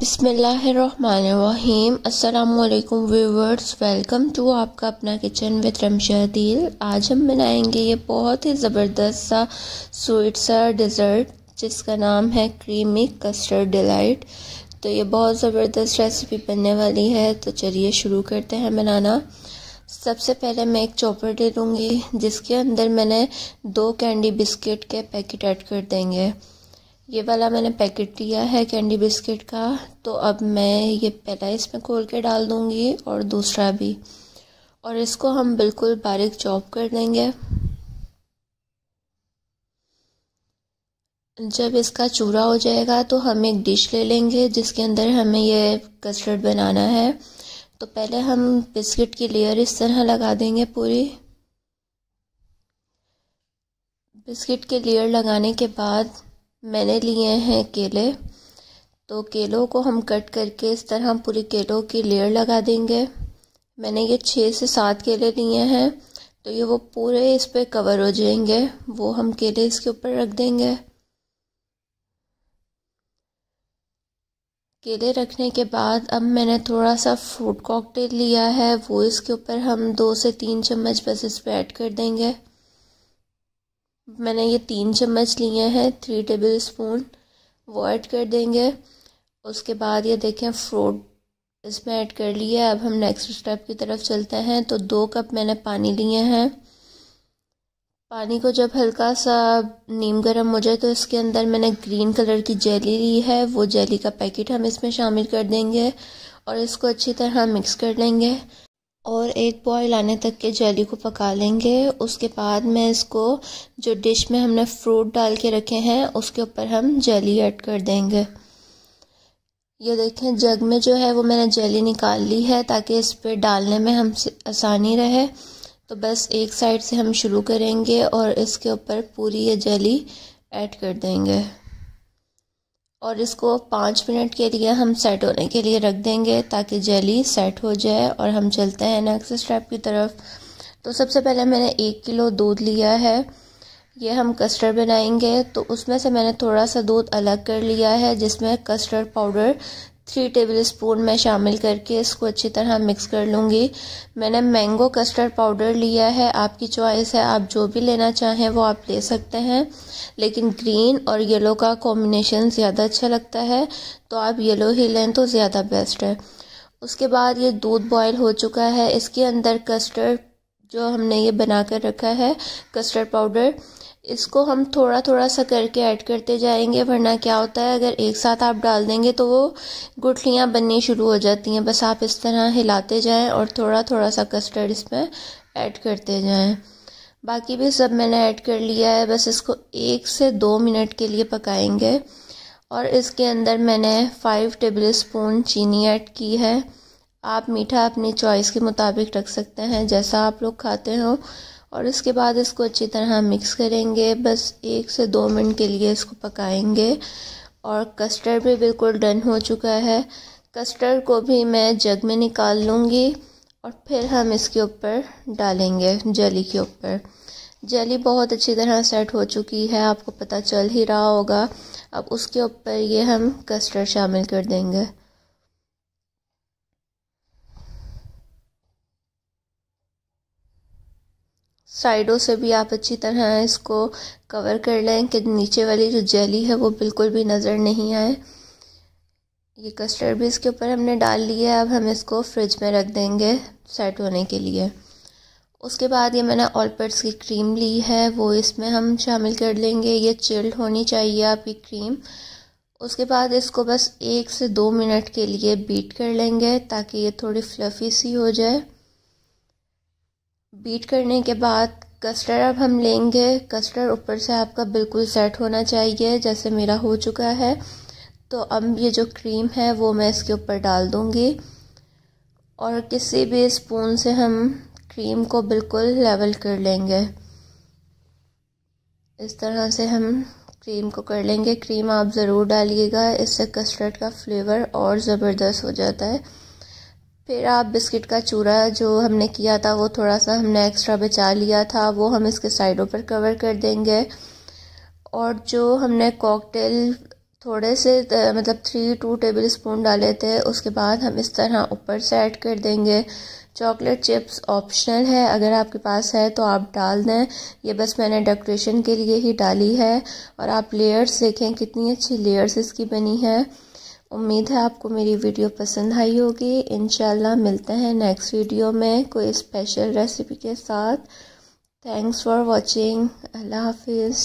बिसमीम अल्लाम viewers welcome to आपका अपना किचन विद रमशा आज हम बनाएंगे ये बहुत ही ज़बरदस्त सा स्वीट सा डिज़र्ट जिसका नाम है क्रीमी कस्टर्ड डिलाइट तो ये बहुत ज़बरदस्त रेसिपी बनने वाली है तो चलिए शुरू करते हैं बनाना सबसे पहले मैं एक चॉपर ले लूँगी जिसके अंदर मैंने दो कैंडी बिस्किट के पैकेट ऐड कर देंगे ये वाला मैंने पैकेट लिया है कैंडी बिस्किट का तो अब मैं ये पहला इसमें खोल के डाल दूंगी और दूसरा भी और इसको हम बिल्कुल बारीक चॉप कर देंगे जब इसका चूरा हो जाएगा तो हम एक डिश ले लेंगे जिसके अंदर हमें ये कस्टर्ड बनाना है तो पहले हम बिस्किट की लेयर इस तरह लगा देंगे पूरी बिस्किट के लेयर लगाने के बाद मैंने लिए हैं केले तो केलों को हम कट करके इस तरह पूरी केलों की लेयर लगा देंगे मैंने ये छः से सात केले लिए हैं तो ये वो पूरे इस पर कवर हो जाएंगे वो हम केले इसके ऊपर रख देंगे केले रखने के बाद अब मैंने थोड़ा सा फ्रूट कॉकटेल लिया है वो इसके ऊपर हम दो से तीन चम्मच बस इस पर ऐड कर देंगे मैंने ये तीन चम्मच लिए हैं थ्री टेबल स्पून वो ऐड कर देंगे उसके बाद ये देखें फ्रूट इसमें ऐड कर लिया अब हम नेक्स्ट स्टेप की तरफ चलते हैं तो दो कप मैंने पानी लिए हैं पानी को जब हल्का सा नीम गर्म हो जाए तो इसके अंदर मैंने ग्रीन कलर की जेली ली है वो जेली का पैकेट हम इसमें शामिल कर देंगे और इसको अच्छी तरह मिक्स कर लेंगे और एक बॉयल आने तक के जेली को पका लेंगे उसके बाद में इसको जो डिश में हमने फ्रूट डाल के रखे हैं उसके ऊपर हम जेली ऐड कर देंगे ये देखें जग में जो है वो मैंने जेली निकाल ली है ताकि इस पर डालने में हम आसानी रहे तो बस एक साइड से हम शुरू करेंगे और इसके ऊपर पूरी ये जेली ऐड कर देंगे और इसको पाँच मिनट के लिए हम सेट होने के लिए रख देंगे ताकि जेली सेट हो जाए और हम चलते हैं नेक्स्ट स्टेप की तरफ तो सबसे पहले मैंने एक किलो दूध लिया है ये हम कस्टर्ड बनाएंगे तो उसमें से मैंने थोड़ा सा दूध अलग कर लिया है जिसमें custard powder three tablespoon मैं शामिल करके इसको अच्छी तरह मिक्स कर लूँगी मैंने मैंगो कस्टर्ड पाउडर लिया है आपकी चॉइस है आप जो भी लेना चाहें वो आप ले सकते हैं लेकिन ग्रीन और येलो का कॉम्बिनेशन ज़्यादा अच्छा लगता है तो आप येलो ही लें तो ज़्यादा बेस्ट है उसके बाद ये दूध बॉयल हो चुका है इसके अंदर कस्टर्ड जो हमने ये बना कर रखा है कस्टर्ड पाउडर इसको हम थोड़ा थोड़ा सा करके ऐड करते जाएंगे वरना क्या होता है अगर एक साथ आप डाल देंगे तो वो गुठलियाँ बननी शुरू हो जाती हैं बस आप इस तरह हिलाते जाएं और थोड़ा थोड़ा सा कस्टर्ड इसमें ऐड करते जाएं बाकी भी सब मैंने ऐड कर लिया है बस इसको एक से दो मिनट के लिए पकाएंगे और इसके अंदर मैंने फ़ाइव टेबल स्पून चीनी ऐड की है आप मीठा अपनी चॉइस के मुताबिक रख सकते हैं जैसा आप लोग खाते हो और इसके बाद इसको अच्छी तरह मिक्स करेंगे बस एक से दो मिनट के लिए इसको पकाएंगे और कस्टर्ड भी बिल्कुल डन हो चुका है कस्टर्ड को भी मैं जग में निकाल लूँगी और फिर हम इसके ऊपर डालेंगे जली के ऊपर जली बहुत अच्छी तरह सेट हो चुकी है आपको पता चल ही रहा होगा अब उसके ऊपर ये हम कस्टर्ड शामिल कर देंगे साइडों से भी आप अच्छी तरह इसको कवर कर लें कि नीचे वाली जो जेली है वो बिल्कुल भी नज़र नहीं आए ये कस्टर्ड भी इसके ऊपर हमने डाल लिया है अब हम इसको फ्रिज में रख देंगे सेट होने के लिए उसके बाद ये मैंने ऑलपर्ट्स की क्रीम ली है वो इसमें हम शामिल कर लेंगे ये चिल्ड होनी चाहिए आपकी क्रीम उसके बाद इसको बस एक से दो मिनट के लिए बीट कर लेंगे ताकि ये थोड़ी फ्लफ़ी सी हो जाए बीट करने के बाद कस्टर्ड अब हम लेंगे कस्टर्ड ऊपर से आपका बिल्कुल सेट होना चाहिए जैसे मेरा हो चुका है तो अब ये जो क्रीम है वो मैं इसके ऊपर डाल दूंगी और किसी भी स्पून से हम क्रीम को बिल्कुल लेवल कर लेंगे इस तरह से हम क्रीम को कर लेंगे क्रीम आप ज़रूर डालिएगा इससे कस्टर्ड का फ्लेवर और ज़बरदस्त हो जाता है फिर आप बिस्किट का चूरा जो हमने किया था वो थोड़ा सा हमने एक्स्ट्रा बचा लिया था वो हम इसके साइडों पर कवर कर देंगे और जो हमने कॉकटेल थोड़े से मतलब थ्री टू टेबल स्पून डाले थे उसके बाद हम इस तरह ऊपर से ऐड कर देंगे चॉकलेट चिप्स ऑप्शनल है अगर आपके पास है तो आप डाल दें ये बस मैंने डेकोरेशन के लिए ही डाली है और आप लेयर्स देखें कितनी अच्छी लेयर्स इसकी बनी है उम्मीद है आपको मेरी वीडियो पसंद आई होगी इन मिलते हैं नेक्स्ट वीडियो में कोई स्पेशल रेसिपी के साथ थैंक्स फॉर वॉचिंग अल्लाह हाफिज़